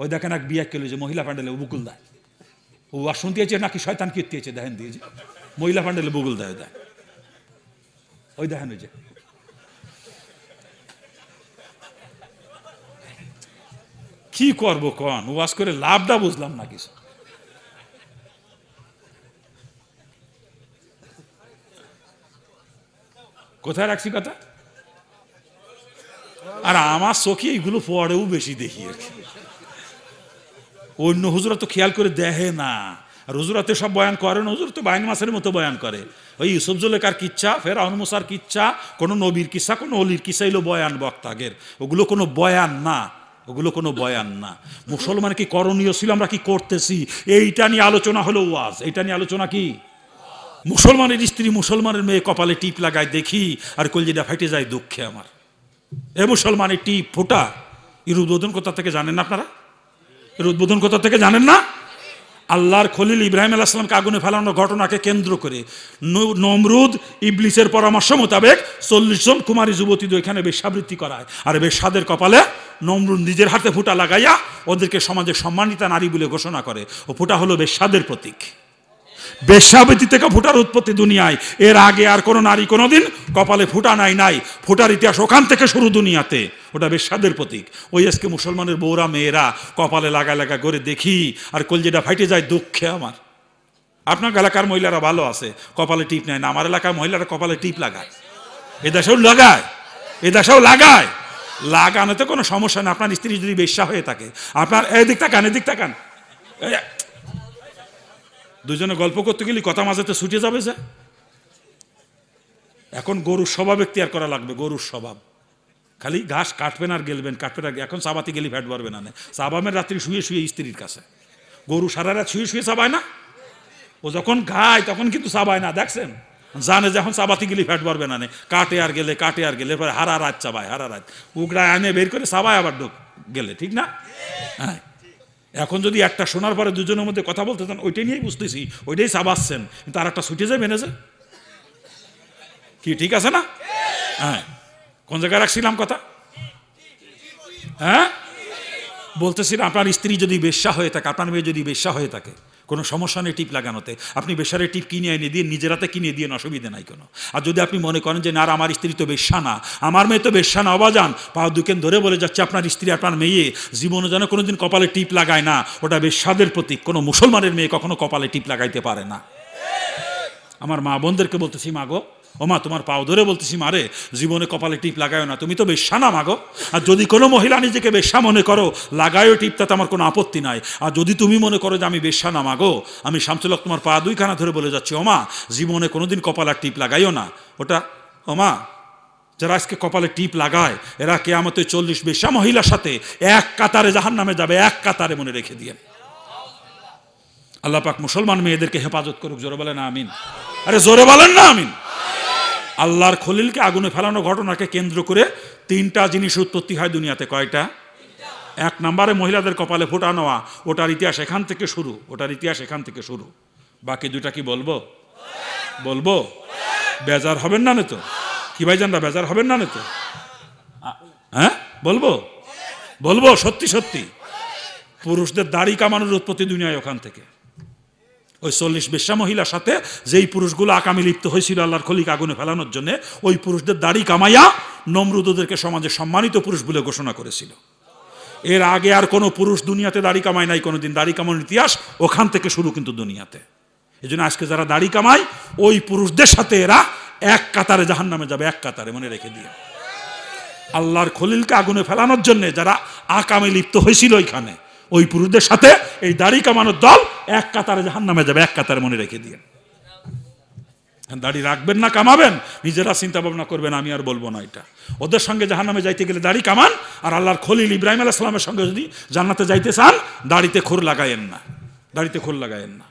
ওই দেখেন এক বিয়ে কেলো যে মহিলা প্যান্ডেলে বুকুল দেয় ও আসন দিয়েছে নাকি শয়তান কীর্তিয়েছে দেখেন দিয়েছে মহিলা প্যান্ডেলে বুকুল দেয় দেয় ওই দেখেন ওই যে কি করব কন ওয়াজ করে লাভটা বুঝলাম না কিছু কোথায় রাখছি কথা আর আমার চোখে এইগুলো পরেও বেশি দেখি আর কি অন্য হুজুরা তো খেয়াল করে দেহে না আর হুজুরা তো সব বয়ান করেন হুজুর তো বাইন মাসের মতো বয়ান করে ওই ইউসুফজুলেকার কিচ্ছা ফের অনুমুসার কিচ্ছা কোনো নবীর কিসা কোনো অলির কিসা এলো বয়ান বক্তাগের ওগুলো কোনো বয়ান না ওগুলো কোনো বয়ান না মুসলমান কি করণীয় ছিল আমরা কি করতেছি এইটা নিয়ে আলোচনা হলো ওয়াজ এইটা নিয়ে আলোচনা কি মুসলমানের স্ত্রী মুসলমানের মেয়ে কপালে টিপ লাগায় দেখি আর কলজিটা ফাইটে যায় দুঃখে আমার এ মুসলমানের টিপ ফোটা ইরুদ্বোধন কোথা থেকে জানেন আপনারা এর উদ্বোধন কোথা থেকে জানেন না আল্লাহর খলিল ইব্রাহিম আলাহিসামকে আগুনে ফেলানোর ঘটনাকে কেন্দ্র করে নমরুদ ইবলিসের পরামর্শ মোতাবেক চল্লিশ জন কুমারী যুবতীদের এখানে বেশাবৃত্তি করায় আর বেশাদের কপালে নমরুদ নিজের হাতে ফুটা লাগাইয়া ওদেরকে সমাজে সম্মানিতা নারী বলে ঘোষণা করে ও ফুটা হলো বেশাদের প্রতীক বেশ্যাবৃত্তি থেকে ফুটার উৎপত্তি দুনিয়ায় এর আগে আর কোনো নারী কোনোদিন কপালে ফুটা নাই নাই ফুটার ইতিহাস ওখান থেকে শুরু দুনিয়াতে ওটা বেশাদের প্রতীক ওই আজকে মুসলমানের বৌরা মেয়েরা কপালে লাগা লাগা করে দেখি আর কলজিটা ফাইটে যায় দুঃখে আমার আপনার এলাকার মহিলারা ভালো আছে কপালে টিপ নেয় না আমার এলাকার মহিলারা কপালে টিপ লাগায় এ দেশেও লাগায় এ দেশেও লাগায় লাগানোতে কোনো সমস্যা না আপনার স্ত্রী যদি বেশ্যা হয়ে থাকে আপনার এদিক তাকান এদিক তাকান দুজনে গল্প করতে গেলে কথা মাঝেতে ছুটে যাবে যে এখন গরুর স্বভাব এখতিয়ার করা লাগবে গরুর স্বভাব খালি ঘাস কাটবেন আর গেলবেন কাটবেন আর এখন চাবাতে গেলে ফ্যাট বাড়বে না চাবামের রাত্রি শুয়ে শুয়ে স্ত্রীর কাছে গরু সারা রাত শুয়ে শুয়ে চাবায় না ও যখন খায় তখন কিন্তু চাবায় না দেখছেন জানে যখন চাবাতে গেলে ফ্যাট বাড়বে না কাটে আর গেলে কাটে আর গেলে হারা রাত চাবায় হারা রাত উগড়ায় আনে বের করে চাবায় আবার ঢোক গেলে ঠিক না হ্যাঁ এখন যদি একটা শোনার পরে দুজনের মধ্যে কথা বলতে চান ওইটাই নিয়েই বুঝতেছি ওইটাই সাবাসছেন কিন্তু আর একটা ছুটে যায় মেনেজে কি ঠিক আছে না হ্যাঁ কোন জায়গায় রাখছিলাম কথা হ্যাঁ বলতেছিলাম আপনার স্ত্রী যদি বেশ্যা হয়ে থাকে আপনার মেয়ে যদি বেশ্যা হয়ে থাকে কোনো সমস্যা নেই টিপ লাগানোতে আপনি বেসারে টিপ কিনে এনে দিয়ে নিজের হাতে কিনে দিয়ে অসুবিধে নাই কোনো আর যদি আপনি মনে করেন যে না আমার স্ত্রী তো বেশা না আমার মেয়ে তো বেশা না অবাজান পা দুকেন ধরে বলে যাচ্ছে আপনার স্ত্রী আপনার মেয়ে জীবনে যেন কোনোদিন কপালে টিপ লাগায় না ওটা বেশাদের প্রতীক কোনো মুসলমানের মেয়ে কখনো কপালে টিপ লাগাইতে পারে না আমার মা বোনদেরকে বলতেছি মাগো ওমা তোমার পাও ধরে বলতেছি মারে জীবনে কপালে টিপ লাগায়ো না তুমি তো বেশা না মাগো আর যদি কোনো মহিলা নিজেকে বেশ্যা মনে করো লাগায়ো টিপ তাতে আমার কোনো আপত্তি নাই আর যদি তুমি মনে করো যে আমি বেশ্যা না মাগো আমি শামসুলক তোমার পা দুইখানা ধরে বলে যাচ্ছি ওমা জীবনে কোনোদিন কপালে টিপ লাগাইও না ওটা ওমা যারা আজকে কপালে টিপ লাগায় এরা কে আমাদের চল্লিশ বেশা মহিলার সাথে এক কাতারে জাহান নামে যাবে এক কাতারে মনে রেখে দিয়ে আল্লাহ পাক মুসলমান মেয়েদেরকে হেফাজত করুক জোরে বলেন না আমিন আরে জোরে বলেন না আমিন আল্লাহর খলিলকে আগুনে ফেলানো ঘটনাকে কেন্দ্র করে তিনটা জিনিস উৎপত্তি হয় দুনিয়াতে কয়টা এক নম্বরে মহিলাদের কপালে ফোটা নেওয়া ওটার ইতিহাস এখান থেকে শুরু ওটার ইতিহাস এখান থেকে শুরু বাকি দুইটা কি বলবো বলবো বেজার হবেন না তো কি ভাইজানরা বেজার হবেন না তো হ্যাঁ বলবো বলবো সত্যি সত্যি পুরুষদের দাড়ি কামানোর উৎপত্তি দুনিয়ায় ওখান থেকে ওই চল্লিশ বেশ্যা মহিলার সাথে যেই পুরুষগুলো আকামি লিপ্ত হয়েছিল আল্লাহর খলিক আগুনে ফেলানোর জন্য ওই পুরুষদের দাড়ি কামাইয়া নমরুদদেরকে সমাজে সম্মানিত পুরুষ বলে ঘোষণা করেছিল এর আগে আর কোনো পুরুষ দুনিয়াতে দাড়ি কামায় নাই কোনোদিন দাড়ি কামানোর ইতিহাস ওখান থেকে শুরু কিন্তু দুনিয়াতে এই জন্য আজকে যারা দাড়ি কামায় ওই পুরুষদের সাথে এরা এক কাতারে জাহান নামে যাবে এক কাতারে মনে রেখে দিয়ে আল্লাহর খলিলকে আগুনে ফেলানোর জন্য যারা আকামে লিপ্ত হয়েছিল ওইখানে ওই পুরুষদের সাথে এই দাড়ি কামানোর দল এক কাতারে জাহান নামে যাবে এক কাতারে মনে রেখে দিয়ে দাড়ি রাখবেন না কামাবেন নিজেরা চিন্তা ভাবনা করবেন আমি আর বলবো না এটা ওদের সঙ্গে জাহান্নামে যাইতে গেলে দাড়ি কামান আর আল্লাহর খলিল ইব্রাহিম আলাহ সালামের সঙ্গে যদি জান্নাতে যাইতে চান দাড়িতে খোর লাগায়েন না দাড়িতে খোর লাগায়েন না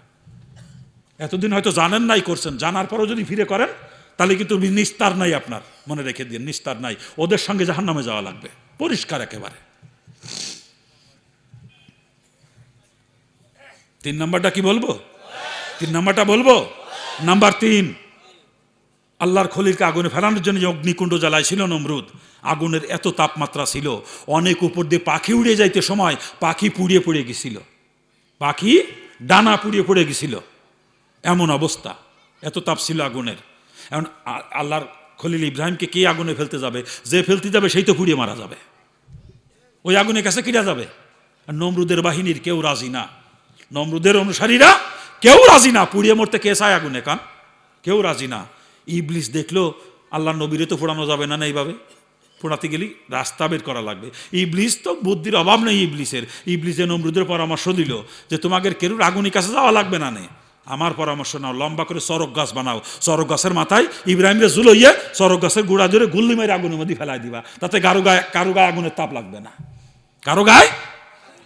এতদিন হয়তো জানেন নাই করছেন জানার পরও যদি ফিরে করেন তাহলে কিন্তু নিস্তার নাই আপনার মনে রেখে দিন নিস্তার নাই ওদের সঙ্গে জাহান্নামে যাওয়া লাগবে পরিষ্কার একেবারে তিন নাম্বারটা কি বলবো তিন নাম্বারটা বলবো নাম্বার তিন আল্লাহর খলিলকে আগুনে ফেলানোর জন্য যে অগ্নিকুণ্ড জ্বালাইছিল নমরুদ আগুনের এত তাপমাত্রা ছিল অনেক উপর দিয়ে পাখি উড়ে যাইতে সময় পাখি পুড়িয়ে পড়ে গেছিল পাখি ডানা পুড়িয়ে পড়ে গেছিল এমন অবস্থা এত তাপ ছিল আগুনের এমন আল্লাহর খলিল ইব্রাহিমকে কে আগুনে ফেলতে যাবে যে ফেলতে যাবে সেই তো পুড়িয়ে মারা যাবে ওই আগুনের কাছে কিরা যাবে আর নমরুদের বাহিনীর কেউ রাজি না নমরুদের অনুসারীরা কেউ রাজি না পুড়িয়ে মরতে কে চায় আগুনে কান কেউ রাজি না ইবলিস দেখলো আল্লাহ নবীরে তো ফোড়ানো যাবে না না এইভাবে ফোড়াতে গেলে রাস্তা বের করা লাগবে ইবলিস তো বুদ্ধির অভাব নেই ইবলিসের ইবলিসে নমরুদের পরামর্শ দিল যে তোমাদের কেরুর আগুনি কাছে যাওয়া লাগবে না নে আমার পরামর্শ নাও লম্বা করে সড়ক গাছ বানাও সড়ক গাছের মাথায় ইব্রাহিমরে জুলইয়ে সড়ক গাছের গুড়া ধরে গুল্লি মারি আগুনের মধ্যে ফেলাই দিবা তাতে কারো গায়ে কারো গায়ে আগুনের তাপ লাগবে না কারো গায়ে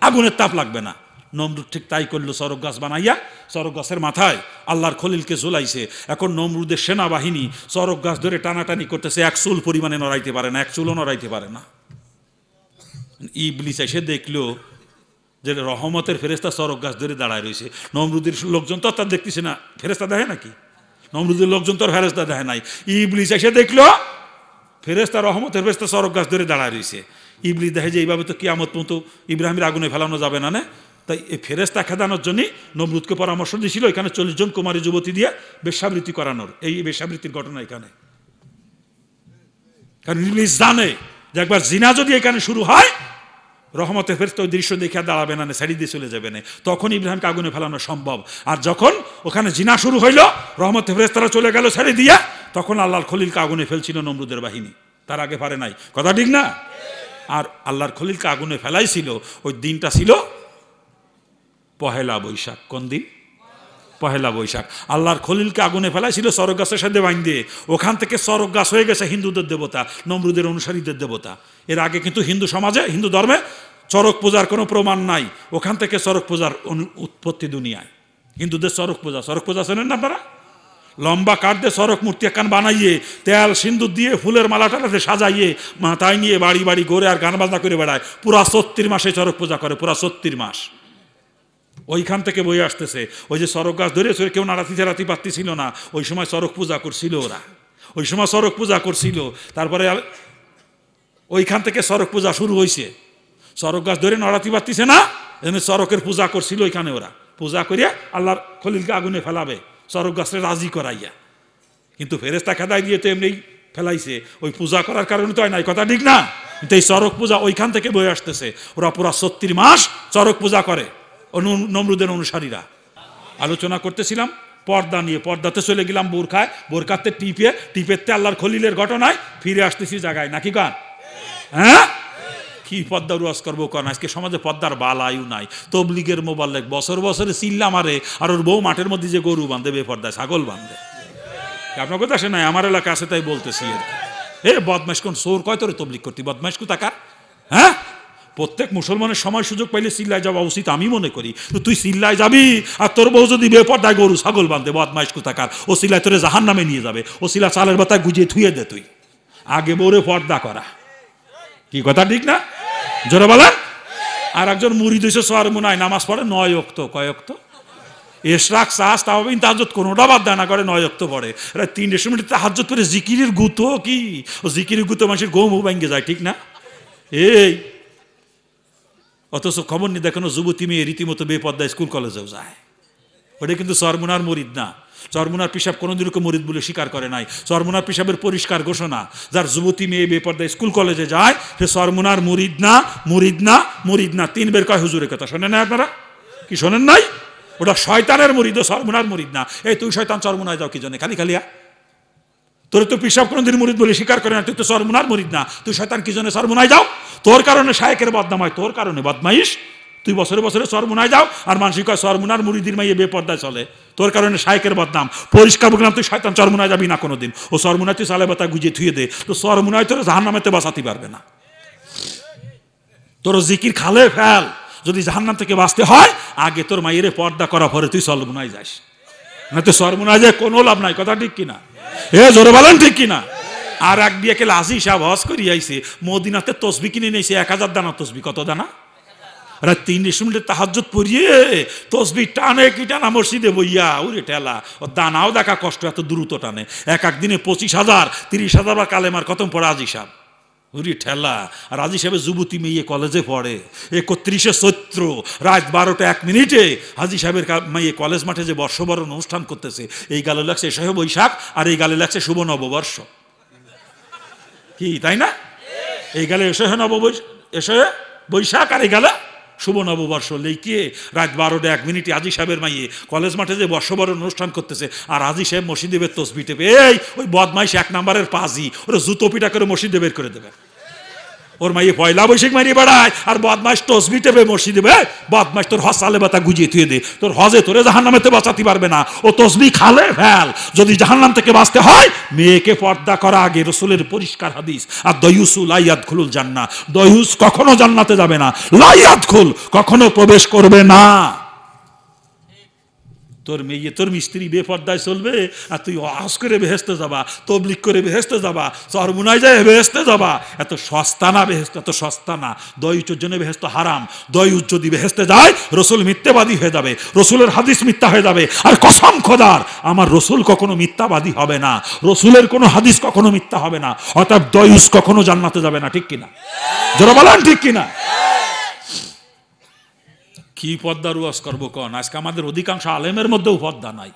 আগুনের তাপ লাগবে না নমরুদ ঠিক তাই করলো সরক গাছ বানাইয়া সরক গাছের মাথায় আল্লাহর খলিলকে ঝুলাইছে এখন নমরুদের সেনাবাহিনী সরক গাছ ধরে টানাটানি করতেছে এক চুল পরিমাণে নড়াইতে পারে না এক চুলও নড়াইতে পারে না ইবলিস এসে দেখলো যে রহমতের ফেরেস্তা সরক গাছ ধরে দাঁড়ায় রয়েছে নমরুদের লোকজন তো তার দেখতেছে না ফেরেস্তা দেখে নাকি নমরুদের লোকজন তো আর ফেরেস্তা দেখে নাই ইবলিস এসে দেখলো ফেরেস্তা রহমতের ফেরেস্তা সরক গাছ ধরে দাঁড়ায় রয়েছে ইবলিস দেখে যে এইভাবে তো কিয়ামত মতো ইব্রাহিমের আগুনে ফেলানো যাবে না না তাই এই ফেরেস্তা খেদানোর জন্যই নমরুদকে পরামর্শ দিয়েছিল এখানে চল্লিশ জন কুমারী যুবতী দিয়ে বেশাবৃত্তি করানোর এই বেশাবৃত্তির ঘটনা এখানে কারণ ইংলিশ জানে যে একবার জিনা যদি এখানে শুরু হয় রহমতে ফেরত ওই দৃশ্য দেখে দাঁড়াবে না সারি দিয়ে চলে যাবে না তখন ইব্রাহিমকে আগুনে ফেলানো সম্ভব আর যখন ওখানে জিনা শুরু হইল রহমতে ফেরেস তারা চলে গেল সারি দিয়া তখন আল্লাহর খলিলকে আগুনে ফেলছিল নমরুদের বাহিনী তার আগে পারে নাই কথা ঠিক না আর আল্লাহর খলিলকে আগুনে ফেলাইছিল ওই দিনটা ছিল পহেলা বৈশাখ কোন দিন পহেলা বৈশাখ আল্লাহর খলিলকে আগুনে ফেলাইছিল সরক গাছের সাথে দিয়ে ওখান থেকে সরক গাছ হয়ে গেছে হিন্দুদের দেবতা নমরুদের অনুসারীদের দেবতা এর আগে কিন্তু হিন্দু সমাজে হিন্দু ধর্মে চরক পূজার কোনো প্রমাণ নাই ওখান থেকে চরক পূজার উৎপত্তি দুনিয়ায় হিন্দুদের চরক পূজা চরক পূজা শোনেন না আপনারা লম্বা কাঠ দিয়ে সড়ক মূর্তি একখান বানাইয়ে তেল সিন্দুর দিয়ে ফুলের মালা টালাতে সাজাইয়ে মাথায় নিয়ে বাড়ি বাড়ি গড়ে আর গান বাজনা করে বেড়ায় পুরা সত্তির মাসে চরক পূজা করে পুরা সত্তির মাস ওইখান থেকে বই আসতেছে ওই যে সড়ক গাছ ধরে সরে কেউ নাড়াতি চাড়াতি পাত্তিছিল না ওই সময় সড়ক পূজা করছিল ওরা ওই সময় সড়ক পূজা করছিল তারপরে ওইখান থেকে সড়ক পূজা শুরু হয়েছে সড়ক গাছ ধরে নড়াতি পাত্তিছে না এখানে সড়কের পূজা করছিল ওইখানে ওরা পূজা করিয়া আল্লাহর খলিলকে আগুনে ফেলাবে সড়ক গাছরে রাজি করাইয়া কিন্তু ফেরেস্তা খেদাই দিয়ে তো এমনি ফেলাইছে ওই পূজা করার কারণে তো হয় নাই কথা ঠিক না কিন্তু এই চরক পূজা ওইখান থেকে বয়ে আসতেছে ওরা পুরা সত্তর মাস চরক পূজা করে নমরুদের অনুসারীরা আলোচনা করতেছিলাম পর্দা নিয়ে পর্দাতে চলে গেলাম বোরখায় বোরখাতে টিপে তে আল্লাহর খলিলের ঘটনায় ফিরে আসতেছি জায়গায় নাকি গান হ্যাঁ কি পদ্মা রুয়াজ করবো কন আজকে সমাজে পদ্মার বালায়ু নাই তবলিগের মোবাল্লেক বছর বছরে চিল্লা মারে আর ওর বউ মাঠের মধ্যে যে গরু বাঁধে পর্দায় ছাগল বাঁধে আপনার কথা সে নাই আমার এলাকা আছে তাই বলতেছি এ বদমাস কোন সোর কয় তোরে তবলিক করতি বদমাস কুতাকার হ্যাঁ প্রত্যেক মুসলমানের সময় সুযোগ পাইলে সিল্লায় যাওয়া উচিত আমি মনে করি তো তুই সিল্লায় যাবি আর তোর বউ যদি বেপর্দায় গরু ছাগল বাঁধে বদমাইশ কোথাকার ও সিলায় তোরে জাহান নামে নিয়ে যাবে ও সিলা চালের বাতায় গুজিয়ে থুয়ে দে তুই আগে বউরে পর্দা করা কি কথা ঠিক না জোরে বলেন আর একজন মুড়ি দিয়েছে সোয়ার মনে নামাজ পড়ে নয় অক্ত কয়ক্ত এশরাক সাহস তাহবিন তাহাজত কোনোটা বাদ দেয় না করে নয় অক্ত পড়ে তিন তিনটে মিনিট তাহাজত করে জিকিরির গুতো কি ও জিকির গুতো মানুষের গম ভেঙে যায় ঠিক না এই অথচ খবর নিয়ে দেখানো যুবতী মেয়ে রীতিমতো বেপদ্দা স্কুল কলেজেও যায় ওটা কিন্তু সরমুনার মরিদ না চরমুনার পিসাব কোনোদিনকে মরিদ বলে স্বীকার করে নাই চরমুনার পিসাবের পরিষ্কার ঘোষণা যার যুবতী মেয়ে বেপর্দা স্কুল কলেজে যায় সে সরমুনার মরিদ না মরিদ না মরিদ না তিন বের কয় হুজুরের কথা শোনেন না আপনারা কি শোনেন নাই ওটা শয়তানের মরিদ ও সরমুনার মরিদ না এই তুই শয়তান চরমুনায় যাও কি জন্য খালি খালিয়া তোর তো পিসাব কোনোদিন মরিদ বলে স্বীকার করে না তুই তো সরমুনার মরিদ না তুই শয়তান কি জন্য সরমুনায় যাও তোর কারণে শায়কের বদনাম হয় তোর কারণে বদমাইশ তুই বছরে বছরে সরমুনায় যাও আর মানসিক হয় সরমুনার মুড়িদির মাইয়ে বেপর্দায় চলে তোর কারণে শায়েকের বদনাম পরিষ্কার বুকলাম তুই শয়তান চরমুনায় যাবি না কোনো দিন ও সরমুনায় তুই সালে বাতা গুজিয়ে থুয়ে দে তো সরমুনায় তোর জাহান্নামেতে বাঁচাতে পারবে না তোর জিকির খালে ফেল যদি জাহান্নাম থেকে বাঁচতে হয় আগে তোর মাইয়ের পর্দা করা ভরে তুই সরমুনায় যাস না তুই সরমুনায় যায় কোনো লাভ নাই কথা ঠিক কিনা এ জোরে বলেন ঠিক কিনা আর এক বিয়েকে কেলে আসি সাহেব হজ করি আইছে মদিনাতে তসবি কিনে নিয়েছে এক হাজার দানা তসবি কত দানা রাত তিনটে শুনলে তাহাজত পরিয়ে তসবি টানে কি টানা মসজিদে বইয়া উরে ঠেলা ও দানাও দেখা কষ্ট এত দ্রুত টানে এক এক দিনে পঁচিশ হাজার তিরিশ হাজার বা কালেমার কত পড়ে আজি সাহেব উরি ঠেলা রাজি আজি সাহেবে যুবতী মেয়ে কলেজে পড়ে একত্রিশে চৈত্র রাত বারোটা এক মিনিটে হাজি সাহেবের মেয়ে কলেজ মাঠে যে বর্ষবরণ অনুষ্ঠান করতেছে এই গালে লাগছে সাহেব বৈশাখ আর এই গালে লাগছে শুভ নববর্ষ কি তাই না এই গেলে এসে নব এসে বৈশাখ আর এই গেলে শুভ নববর্ষ লেকিয়ে রাত বারোটা এক মিনিটে আজি সাহেবের মাইয়ে কলেজ মাঠে যে বর্ষবরণ অনুষ্ঠান করতেছে আর আজি সাহেব মসজিদেবের তসবি টেপে এই ওই বদমাইশ এক নাম্বারের পাজি ওরা জুতো পিটা করে মসজিদে বের করে দেবে ওর মাইয়ে পয়লা বৈশাখ মারিয়ে বেড়ায় আর বদমাস তসবি মিটেবে মসজিদে দেবে বদমাস তোর হসালে বাতা গুজিয়ে থুয়ে দে তোর হজে তোরে জাহান নামেতে বাঁচাতে পারবে না ও তসবি খালে ফেল যদি জাহান্নাম থেকে বাঁচতে হয় মেয়েকে পর্দা করা আগে রসুলের পরিষ্কার হাদিস আর দয়ুসু লাইয়াদ খুলুল জান্না দয়ুস কখনো জান্নাতে যাবে না লাইয়াদ খুল কখনো প্রবেশ করবে না তোর মেয়ে তোর মিস্ত্রি বেপর্দায় চলবে আর তুই আস করে বেহেস্তে যাবা তবলিক করে বেহেস্তে যাবা চরমুনায় যায় বেহেস্তে যাবা এত সস্তা না বেহেস্ত এত সস্তা না উচ্চর জন্য বেহেস্ত হারাম উচ্চ যদি বেহেস্তে যায় রসুল মিথ্যেবাদী হয়ে যাবে রসুলের হাদিস মিথ্যা হয়ে যাবে আর কসম খোদার আমার রসুল কখনো মিথ্যাবাদী হবে না রসুলের কোনো হাদিস কখনো মিথ্যা হবে না অর্থাৎ দয়ুস কখনো জান্নাতে যাবে না ঠিক কিনা যারা বলেন ঠিক কিনা কি পদ্মা রুয়াস করবো কন আজকে আমাদের অধিকাংশ আলেমের মধ্যেও পদ্মা নাই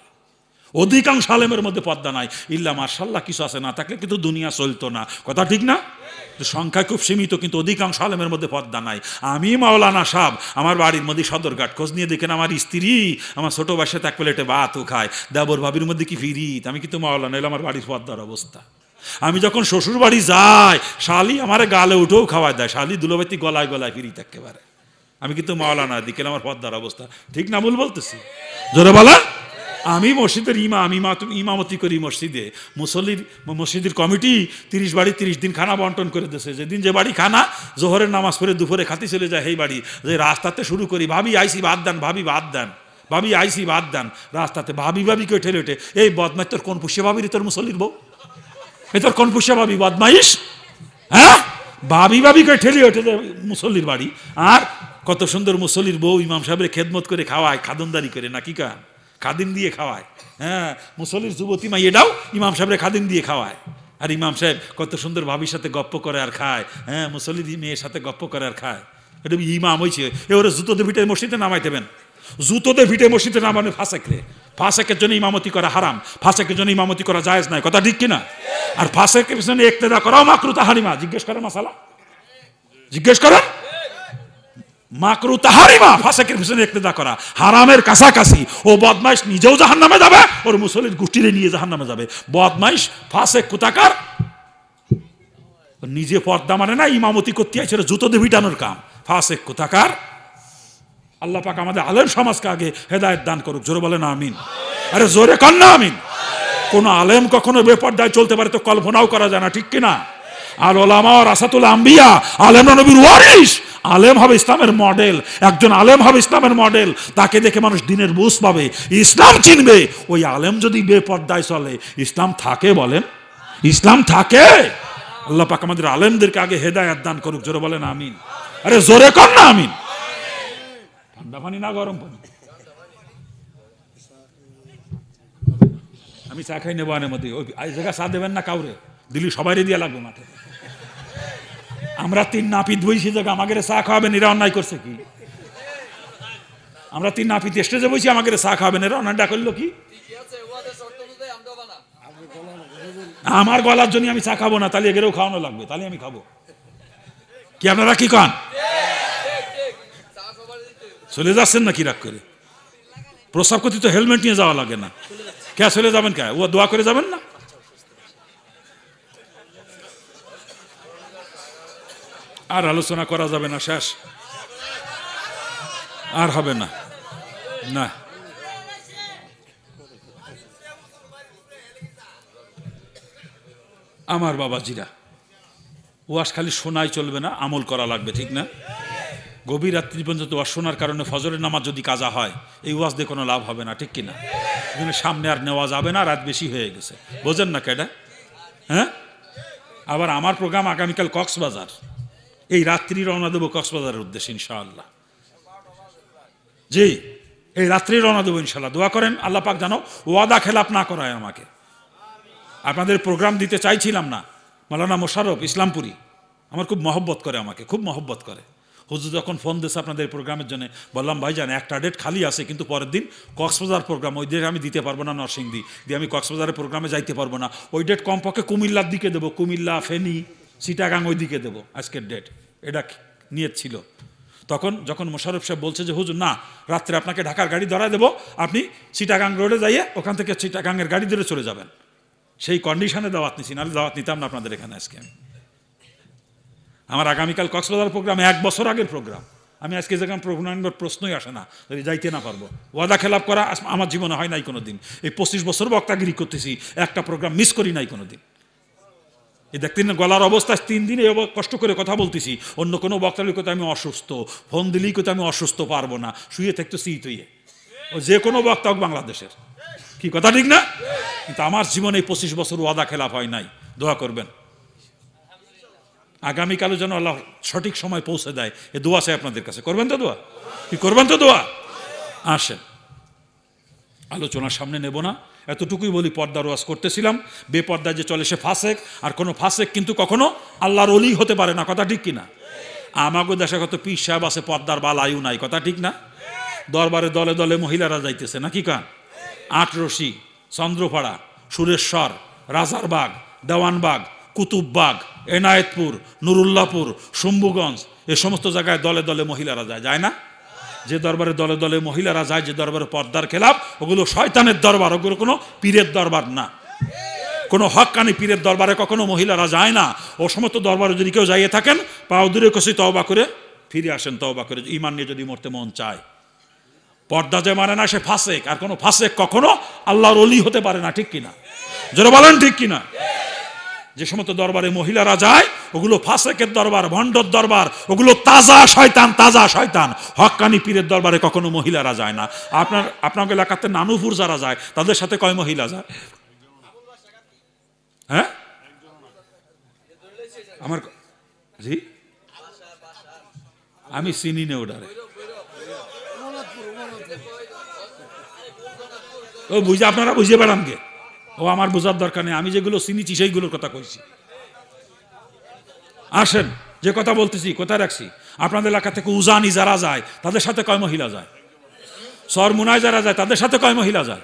অধিকাংশ আলেমের মধ্যে পদ্মা নাই ইল্লা মার্শাল্লাহ কিছু আছে না থাকলে কিন্তু দুনিয়া চলতো না কথা ঠিক না সংখ্যা খুব সীমিত কিন্তু অধিকাংশ আলেমের মধ্যে পদ্মা নাই আমি মাওলানা সাহ আমার বাড়ির মধ্যে সদরঘাট খোঁজ নিয়ে দেখেন আমার স্ত্রী আমার ছোট বাসায় তাক প্লেটে ভাতও খায় দেবর ভাবির মধ্যে কি ফিরিত আমি কিন্তু মাওলানা এলো আমার বাড়ির পদ্মার অবস্থা আমি যখন শ্বশুর বাড়ি যাই শালি আমার গালে উঠেও খাওয়ায় দেয় শালি দুলোবাতি গলায় গলায় ফিরিত একেবারে আমি কিন্তু মাওলানা দিকেল আমার পদ্মার অবস্থা ঠিক না ভুল বলতেছি জোরে বলা আমি মসজিদের ইমা আমি ইমামতি করি মসজিদে মুসল্লির মসজিদের কমিটি তিরিশ বাড়ি তিরিশ দিন খানা বন্টন করে দিয়েছে যেদিন যে বাড়ি খানা জোহরের নামাজ পড়ে দুপুরে খাতি চলে যায় সেই বাড়ি যে রাস্তাতে শুরু করি ভাবি আইসি বাদ দেন ভাবি বাদ দেন ভাবি আইসি বাদ দেন রাস্তাতে ভাবি ভাবি কে ঠেলে ওঠে এই বদমাই তোর কোন পুষে ভাবি রে তোর মুসল্লির বউ এ তোর কোন পুষে ভাবি বদমাইশ হ্যাঁ ভাবি ভাবি কে ঠেলে ওঠে মুসল্লির বাড়ি আর কত সুন্দর মুসলির বউ ইমাম সাহেবের খেদমত করে খাওয়ায় খাদনদারি করে না কি কান খাদিম দিয়ে খাওয়ায় হ্যাঁ মুসলির যুবতী মাই এটাও ইমাম সাহেবের খাদিম দিয়ে খাওয়ায় আর ইমাম সাহেব কত সুন্দর ভাবির সাথে গপ্প করে আর খায় হ্যাঁ মুসলির মেয়ের সাথে গপ্প করে আর খায় এটা ইমাম হয়েছে এ ওরা জুতোতে ভিটে মসজিদে নামাইতেবেন জুতোতে ভিটে মসজিদে নামানো ফাঁসেকরে ফাঁসেকের জন্য ইমামতি করা হারাম ফাঁসেকের জন্য ইমামতি করা জায়েজ নাই কথা ঠিক কিনা আর ফাঁসেকের পিছনে একটা করাও মাকরুতা হারিমা জিজ্ঞেস করেন মাসালা জিজ্ঞেস করেন মাকরু তাহারিমা ফাঁসেকের পিছনে ইক্তেদা করা হারামের কাছাকাছি ও বদমাইশ নিজেও জাহান নামে যাবে ওর মুসলির গোষ্ঠীরে নিয়ে জাহান নামে যাবে বদমাইশ ফাঁসে কুতাকার নিজে পর্দা মানে না ইমামতি করতে আছে জুতো দেবী টানোর কাম ফাঁসে কুতাকার আল্লাহ পাক আমাদের আলেম সমাজকে আগে হেদায়ত দান করুক জোরে বলে না আমিন আরে জোরে না আমিন কোনো আলেম কখনো বেপর্দায় চলতে পারে তো কল্পনাও করা যায় না ঠিক কিনা আর ওলামা রাসাতুল আম্বিয়া আলেম নবীর ওয়ারিস আলেম হবে ইসলামের মডেল একজন আলেম হবে ইসলামের মডেল তাকে দেখে মানুষ দিনের বুঝ পাবে ইসলাম চিনবে ওই আলেম যদি বেপর্দায় চলে ইসলাম থাকে বলেন ইসলাম থাকে আল্লাহ পাক আমাদের আলেমদেরকে আগে হেদায়াত দান করুক জোরে বলেন আমিন আরে জোরে কর না আমিন ঠান্ডা পানি না গরম পানি আমি চা খাই নেবো আনে মধ্যে ওই জায়গা চা দেবেন না কাউরে দিলি সবাই দিয়ে লাগবে মাঠে আমরা তিন নাপিত বইছি যাক আমাদের চা খাওয়াবেন এরা অন্যায় করছে কি আমরা তিন নাপিত স্টেজে বইছি আমাদের চা খাওয়াবেন এরা অন্যায়টা করলো কি আমার গলার জন্য আমি চা খাবো না তাহলে এগেরও খাওয়ানো লাগবে তাহলে আমি খাবো কি আপনারা কি কন চলে যাচ্ছেন না কি রাগ করে প্রস্তাব করতে তো হেলমেট নিয়ে যাওয়া লাগে না কে চলে যাবেন কে ও দোয়া করে যাবেন না আর আলোচনা করা যাবে না শেষ আর হবে না না আমার বাবা জিরা ওয়াশ খালি শোনাই চলবে না আমল করা লাগবে ঠিক না গভীর রাত্রি পর্যন্ত ওয়াশ শোনার কারণে ফজরের নামাজ যদি কাজা হয় এই ওয়াজ দিয়ে কোনো লাভ হবে না ঠিক কিনা এখানে সামনে আর নেওয়া যাবে না রাত বেশি হয়ে গেছে বোঝেন না কেডা হ্যাঁ আবার আমার প্রোগ্রাম আগামীকাল কক্সবাজার এই রাত্রি রওনা দেবো কক্সবাজারের উদ্দেশ্যে ইনশাআল্লাহ জি এই রাত্রি রওনা দেবো ইনশাল্লাহ দোয়া করেন আল্লাহ পাক জানো ওয়াদা খেলাপ না করায় আমাকে আপনাদের প্রোগ্রাম দিতে চাইছিলাম না মালানা মোশারফ ইসলামপুরি আমার খুব মহব্বত করে আমাকে খুব মহব্বত করে হুজুর যখন ফোন দিয়েছে আপনাদের প্রোগ্রামের জন্য বললাম ভাই জান একটা ডেট খালি আছে কিন্তু পরের দিন কক্সবাজার প্রোগ্রাম ওই ডেট আমি দিতে পারবো না নরসিংদী দিয়ে আমি কক্সবাজারের প্রোগ্রামে যাইতে পারবো না ওই ডেট কমপক্ষে কুমিল্লার দিকে দেবো কুমিল্লা ফেনী সিটাগাং ওই দিকে দেবো আজকের ডেট এটা নিয়ে ছিল তখন যখন মোশারফ সাহেব বলছে যে হুজুর না রাত্রে আপনাকে ঢাকার গাড়ি ধরা দেবো আপনি সিটাগাং রোডে যাইয়ে ওখান থেকে সিটাগাংয়ের গাড়ি ধরে চলে যাবেন সেই কন্ডিশনে দাওয়াত নিছি নাহলে দাওয়াত নিতাম না আপনাদের এখানে আজকে আমি আমার আগামীকাল কক্সবাজার প্রোগ্রাম এক বছর আগের প্রোগ্রাম আমি আজকে যেখানে প্রভুনারায়ণবার প্রশ্নই আসে না যদি যাইতে না পারবো ওয়াদা খেলাপ করা আমার জীবনে হয় নাই কোনো দিন এই পঁচিশ বছর বক্তাগিরি করতেছি একটা প্রোগ্রাম মিস করি নাই কোনো দিন এ দেখতেন না গলার অবস্থা তিন দিনে কষ্ট করে কথা বলতেছি অন্য কোনো বক্তার কথা আমি অসুস্থ ফোন দিলেই কথা আমি অসুস্থ পারবো না শুয়ে থাকতো সি তুইয়ে ও যে কোনো বক্তা হোক বাংলাদেশের কি কথা ঠিক না কিন্তু আমার জীবনে পঁচিশ বছর ওয়াদা খেলাপ হয় নাই দোয়া করবেন আগামীকালও যেন আল্লাহ সঠিক সময় পৌঁছে দেয় এ দোয়া চাই আপনাদের কাছে করবেন তো দোয়া কি করবেন তো দোয়া আসেন আলোচনার সামনে নেব না এতটুকুই বলি পর্দার ওয়াজ করতেছিলাম বেপর্দায় যে চলে সে ফাঁসেক আর কোনো ফাঁসেক কিন্তু কখনো আল্লাহর অলি হতে পারে না কথা ঠিক কিনা আমাকে দেশে কত পীর সাহেব আছে পর্দার বাল আয়ু নাই কথা ঠিক না দরবারে দলে দলে মহিলারা যাইতেছে নাকি কান রশি চন্দ্রপাড়া সুরেশ্বর রাজারবাগ দেওয়ানবাগ কুতুববাগ এনায়েতপুর নুরুল্লাপুর শম্ভুগঞ্জ এ সমস্ত জায়গায় দলে দলে মহিলারা যায় যায় না যে দরবারে দলে দলে মহিলারা যায় যে দরবারে পর্দার খেলাপ ওগুলো শয়তানের দরবার ওগুলো কোনো পীরের দরবার না কোনো হকানি পীরের দরবারে কখনো মহিলারা যায় না ও সমস্ত দরবারে যদি কেউ যাইয়ে থাকেন পাও দূরে কষি তওবা করে ফিরে আসেন তওবা করে ইমান নিয়ে যদি মরতে মন চায় পর্দা যে মানে না সে ফাঁসেক আর কোনো ফাঁসেক কখনো আল্লাহর অলি হতে পারে না ঠিক কিনা যারা বলেন ঠিক কিনা যে সমস্ত দরবারে মহিলারা যায় ওগুলো ফাঁসেকের দরবার ভণ্ডর দরবার ওগুলো তাজা শয়তান তাজা শয়তান হক্কানি পীরের দরবারে কখনো মহিলারা যায় না আপনার আপনার এলাকাতে নানুপুর যারা যায় তাদের সাথে কয় মহিলা যায় হ্যাঁ আমার জি আমি চিনি নে ওটারে ও বুঝে আপনারা বেড়ান গে ও আমার বোঝার দরকার নেই আমি যেগুলো চিনিছি সেইগুলোর কথা কইছি আসেন যে কথা বলতেছি কোথায় রাখছি আপনাদের এলাকা থেকে উজানি যারা যায় তাদের সাথে কয় মহিলা যায় মুনায় যারা যায় তাদের সাথে কয় মহিলা যায়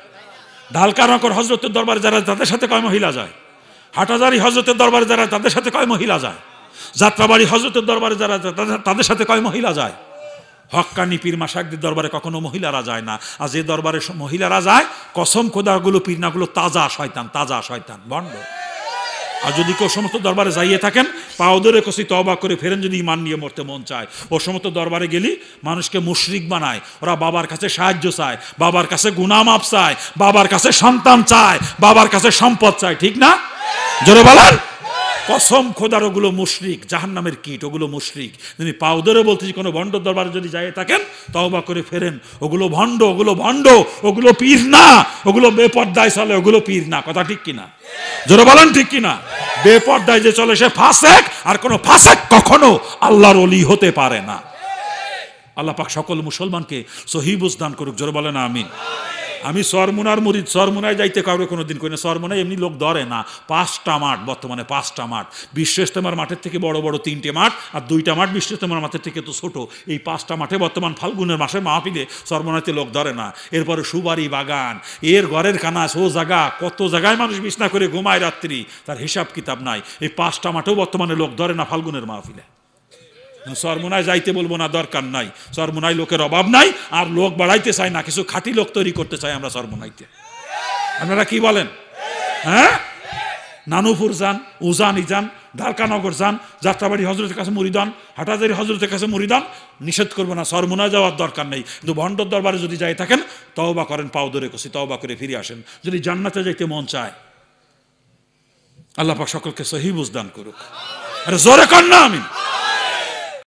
নকর হজরতের দরবারে যারা তাদের সাথে কয় মহিলা যায় হাটাজারি হজরতের দরবারে যারা তাদের সাথে কয় মহিলা যায় যাত্রাবাড়ি হজরতের দরবারে যারা তাদের সাথে কয় মহিলা যায় হক্কানি পীর মাসাকদের দরবারে কখনো মহিলারা যায় না আর যে দরবারে মহিলারা যায় কসম খোদাগুলো পীরনাগুলো তাজা শয়তান তাজা শয়তান বন্ড আর যদি কেউ সমস্ত দরবারে যাইয়ে থাকেন পাও ধরে কষি তবা করে ফেরেন যদি ইমান নিয়ে মরতে মন চায় ও সমস্ত দরবারে গেলি মানুষকে মুশরিক বানায় ওরা বাবার কাছে সাহায্য চায় বাবার কাছে গুণামাপ চায় বাবার কাছে সন্তান চায় বাবার কাছে সম্পদ চায় ঠিক না জোরে বলার কসম খোদার ওগুলো মুশরিক জাহান নামের কীট ওগুলো মুশরিক তিনি বলতে বলতেছি কোনো ভণ্ড দরবারে যদি যাই থাকেন তওবা করে ফেরেন ওগুলো ভণ্ড ওগুলো ভণ্ড ওগুলো পীর না ওগুলো বেপর্দায় চলে ওগুলো পীর না কথা ঠিক কিনা জোরে বলেন ঠিক কিনা বেপর্দায় যে চলে সে ফাঁসেক আর কোনো ফাসেক কখনো আল্লাহর অলি হতে পারে না আল্লাহ পাক সকল মুসলমানকে সহিবুজ দান করুক জোরে বলেন আমিন আমি সরমুনার মুরিদ সরমুনায় যাইতে কাউকে কোনো দিন করি না সরমুনায় এমনি লোক ধরে না পাঁচটা মাঠ বর্তমানে পাঁচটা মাঠ বিশ্বস্তমার মাঠের থেকে বড় বড় তিনটে মাঠ আর দুইটা মাঠ বিশ্বস্তমার মাঠের থেকে তো ছোট এই পাঁচটা মাঠে বর্তমান ফাল্গুনের মাসে মাহফিলে সরমুনাতে লোক ধরে না এরপরে সুবারি বাগান এর ঘরের খানা সো জায়গা কত জায়গায় মানুষ বিছনা করে ঘুমায় রাত্রি তার হিসাব কিতাব নাই এই পাঁচটা মাঠেও বর্তমানে লোক ধরে না ফাল্গুনের মাহফিলে সরমোনায় যাইতে বলবো না দরকার নাই সরমোনায় লোকের অভাব নাই আর লোক বাড়াইতে চাই না কিছু খাঁটি লোক তৈরি করতে চাই আমরা সরমোনাইতে আপনারা কি বলেন হ্যাঁ নানুপুর যান উজান ইজান দ্বারকানগর যান যাত্রাবাড়ি হজরতের কাছে মুড়িদান হাটাজারি হজরতের কাছে মুড়িদান নিষেধ করবো না সরমোনায় যাওয়ার দরকার নেই কিন্তু ভণ্ডর দরবারে যদি যাই থাকেন তওবা করেন পাও ধরে কষি তওবা করে ফিরে আসেন যদি জান্নাতে যাইতে মন চায় আল্লাহ পাক সকলকে সহি বুঝদান করুক আরে জোরে কর না আমি